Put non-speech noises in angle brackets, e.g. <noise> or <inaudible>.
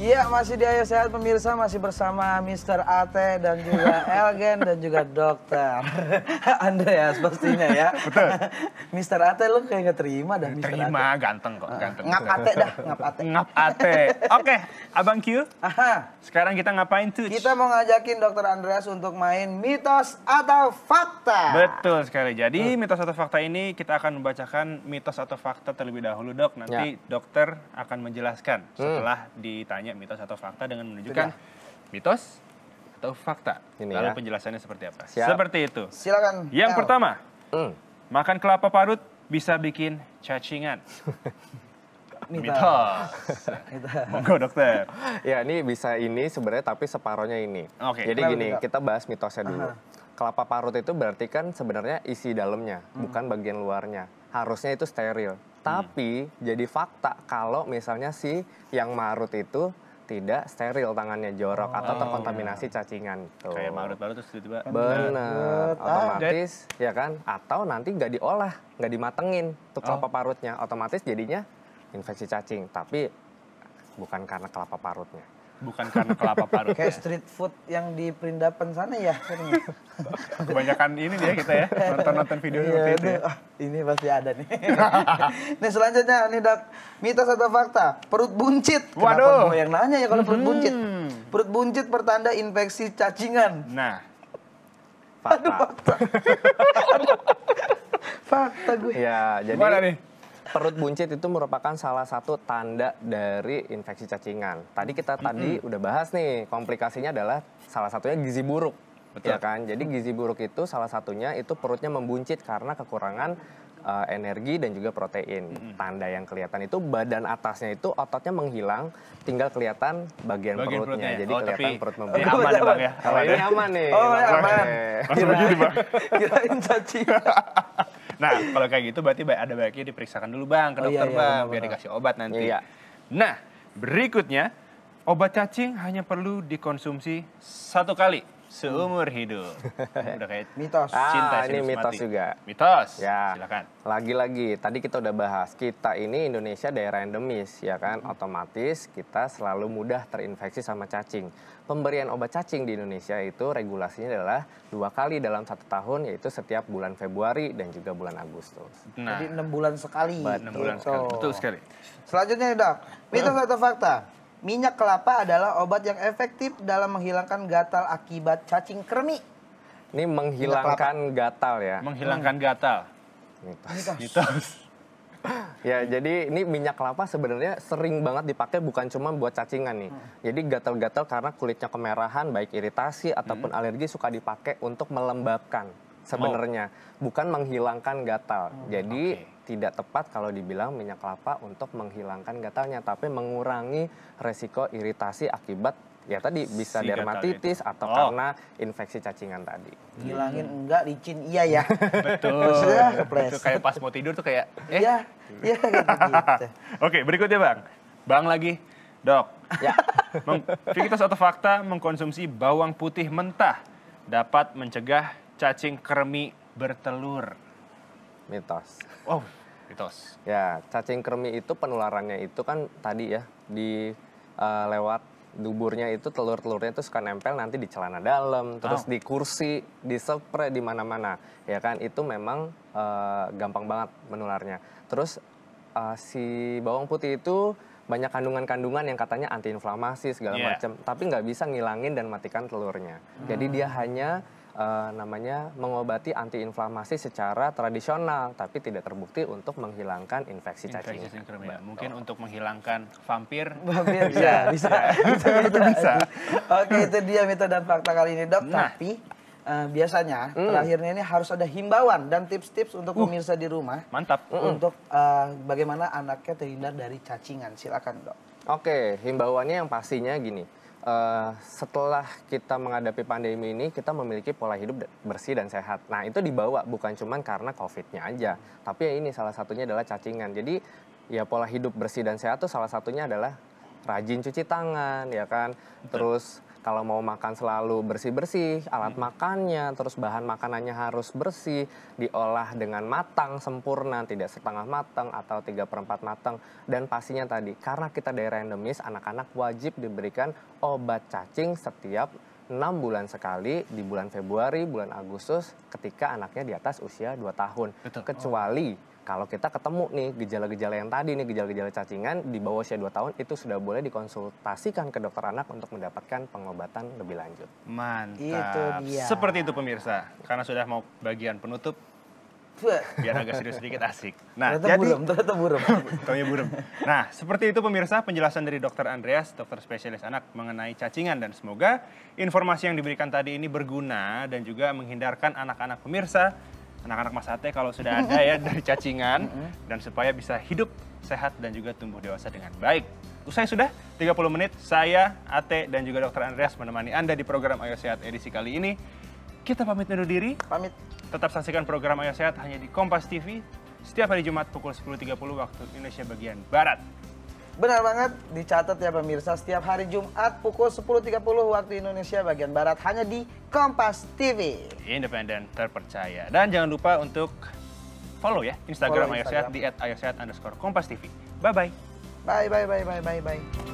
Iya, masih di Ayo Sehat pemirsa masih bersama Mr. Ate dan juga <laughs> Elgen dan juga dokter. <laughs> Andreas ya, pastinya ya. Betul. <laughs> Mr. Ate lu kayak gak terima dah Mr. Terima, Ate. ganteng kok, ah, ganteng. Ngap Ate dah, ngap Ate. Ngap Ate. Oke, okay, Abang Q. Aha. Sekarang kita ngapain tuh? Kita mau ngajakin Dokter Andreas untuk main mitos atau fakta. Betul sekali. Jadi hmm. mitos atau fakta ini kita akan membacakan mitos atau fakta terlebih dahulu, Dok. Nanti ya. dokter akan menjelaskan hmm. setelah hmm. ditanya tanya mitos atau fakta dengan menunjukkan Tidak. mitos atau fakta. Ini Lalu ya. penjelasannya seperti apa? Siap. Seperti itu. Silakan. Yang L. pertama, mm. makan kelapa parut bisa bikin cacingan. <laughs> mitos. mitos. Monggo dokter. ya ini bisa ini sebenarnya tapi separohnya ini. Okay. Jadi Lalu gini, kita bahas mitosnya dulu. Aha. Kelapa parut itu berarti kan sebenarnya isi dalamnya, hmm. bukan bagian luarnya. Harusnya itu steril. Tapi hmm. jadi fakta kalau misalnya si yang marut itu tidak steril tangannya jorok oh, atau terkontaminasi iya. cacingan tuh. Kayak marut-marut terus tiba-tiba. Kan Benar. Otomatis ah, ya kan atau nanti nggak diolah, nggak dimatengin tuh kelapa oh. parutnya, otomatis jadinya infeksi cacing. Tapi bukan karena kelapa parutnya bukan karena kelapa parut. Ya. Kayak street food yang di Perindapan sana ya. ya? <laughs> Kebanyakan ini dia kita ya, nonton-nonton video iya, seperti itu. Ya. Oh, ini pasti ada nih. <laughs> nih selanjutnya nih Dok, mitos atau fakta? Perut buncit. Waduh. Kenapa yang nanya ya kalau perut hmm. buncit? Perut buncit pertanda infeksi cacingan. Nah. Fakta. Aduh, fakta. fakta <laughs> gue. Ya, jadi Gimana nih? perut buncit itu merupakan salah satu tanda dari infeksi cacingan. Tadi kita mm -hmm. tadi udah bahas nih komplikasinya adalah salah satunya gizi buruk. Ya Betul. Ya kan? Jadi gizi buruk itu salah satunya itu perutnya membuncit karena kekurangan uh, energi dan juga protein. Mm-hmm. Tanda yang kelihatan itu badan atasnya itu ototnya menghilang, tinggal kelihatan bagian, bagian perutnya. perutnya. Ya? Jadi oh, kelihatan perut <laughs> membuncit. Ya, aman, ya, Bang ya. Kalau ini ya? aman nih. Oh, ya, aman. Kirain cacingan. <laughs> Nah, kalau kayak gitu berarti ada baiknya diperiksakan dulu Bang ke oh, iya, dokter iya, iya, Bang iya, biar dikasih obat nanti. Iya. Nah, berikutnya obat cacing hanya perlu dikonsumsi satu kali seumur hidup. Udah kayak mitos. Cinta ah, ini mitos mati. juga. Mitos. Ya. Silakan. Lagi-lagi tadi kita udah bahas kita ini Indonesia daerah endemis ya kan hmm. otomatis kita selalu mudah terinfeksi sama cacing. Pemberian obat cacing di Indonesia itu regulasinya adalah dua kali dalam satu tahun yaitu setiap bulan Februari dan juga bulan Agustus. Nah. Jadi enam bulan sekali. Enam bulan sekali. Betul sekali. Selanjutnya dok, mitos atau fakta? Minyak kelapa adalah obat yang efektif dalam menghilangkan gatal akibat cacing kremi. Ini menghilangkan gatal ya. Menghilangkan hmm. gatal. Mitos. Mitos. <laughs> ya, jadi ini minyak kelapa sebenarnya sering banget dipakai bukan cuma buat cacingan nih. Hmm. Jadi gatal-gatal karena kulitnya kemerahan, baik iritasi ataupun hmm. alergi suka dipakai untuk melembabkan sebenarnya, oh. bukan menghilangkan gatal. Hmm, Jadi okay. tidak tepat kalau dibilang minyak kelapa untuk menghilangkan gatalnya, tapi mengurangi resiko iritasi akibat ya tadi bisa si dermatitis atau oh. karena infeksi cacingan tadi. Hilangin hmm. enggak, licin iya ya. <laughs> Betul. Itu kayak pas mau tidur tuh kayak eh. <laughs> Iya, iya gitu. <laughs> Oke, berikutnya Bang. Bang lagi. Dok. Ya. Mem- atau fakta mengkonsumsi bawang putih mentah dapat mencegah cacing kremi bertelur? Mitos. oh mitos. Ya, cacing kremi itu penularannya itu kan tadi ya di uh, lewat duburnya itu telur-telurnya itu suka nempel nanti di celana dalam, terus di kursi, di spray di mana-mana. Ya kan itu memang uh, gampang banget menularnya. Terus uh, si bawang putih itu banyak kandungan-kandungan yang katanya antiinflamasi segala yeah. macam, tapi nggak bisa ngilangin dan matikan telurnya. Hmm. Jadi dia hmm. hanya uh, namanya mengobati antiinflamasi secara tradisional tapi tidak terbukti untuk menghilangkan infeksi cacing. Mungkin untuk menghilangkan vampir. Vampir bisa, ya, bisa. bisa. bisa. <laughs> bisa. Oke, itu dia metode dan fakta kali ini, Dok. Nah. Tapi uh, biasanya mm. terakhirnya ini harus ada himbauan dan tips-tips untuk uh. pemirsa di rumah. Mantap. Untuk uh, bagaimana anaknya terhindar dari cacingan. Silakan, Dok. Oke, himbauannya yang pastinya gini uh, setelah kita menghadapi pandemi ini kita memiliki pola hidup bersih dan sehat. Nah itu dibawa bukan cuma karena COVID-nya aja, tapi ya ini salah satunya adalah cacingan. Jadi ya pola hidup bersih dan sehat itu salah satunya adalah rajin cuci tangan ya kan, terus kalau mau makan selalu bersih-bersih, alat hmm. makannya, terus bahan makanannya harus bersih, diolah dengan matang, sempurna, tidak setengah matang atau tiga perempat matang. Dan pastinya tadi, karena kita daerah endemis, anak-anak wajib diberikan obat cacing setiap enam bulan sekali di bulan Februari, bulan Agustus ketika anaknya di atas usia 2 tahun. Betul. Kecuali oh kalau kita ketemu nih gejala-gejala yang tadi nih gejala-gejala cacingan di bawah usia 2 tahun itu sudah boleh dikonsultasikan ke dokter anak untuk mendapatkan pengobatan lebih lanjut. Mantap. Itu dia. Seperti itu pemirsa. Karena sudah mau bagian penutup biar agak serius sedikit asik. Nah, ternyata jadi burem, ternyata burem. Taunya <laughs> burem. Nah, seperti itu pemirsa penjelasan dari Dokter Andreas, dokter spesialis anak mengenai cacingan dan semoga informasi yang diberikan tadi ini berguna dan juga menghindarkan anak-anak pemirsa anak-anak Mas Ate kalau sudah ada ya <laughs> dari cacingan dan supaya bisa hidup sehat dan juga tumbuh dewasa dengan baik. Usai sudah 30 menit, saya Ate dan juga Dr. Andreas menemani Anda di program Ayo Sehat edisi kali ini. Kita pamit undur diri. Pamit. Tetap saksikan program Ayo Sehat hanya di Kompas TV setiap hari Jumat pukul 10.30 waktu Indonesia bagian Barat. Benar banget, dicatat ya pemirsa setiap hari Jumat pukul 10.30 waktu Indonesia bagian Barat hanya di Kompas TV. Independen, terpercaya. Dan jangan lupa untuk follow ya Instagram, follow Instagram. Ayosehat underscore di TV. Bye bye. Bye bye bye bye bye bye.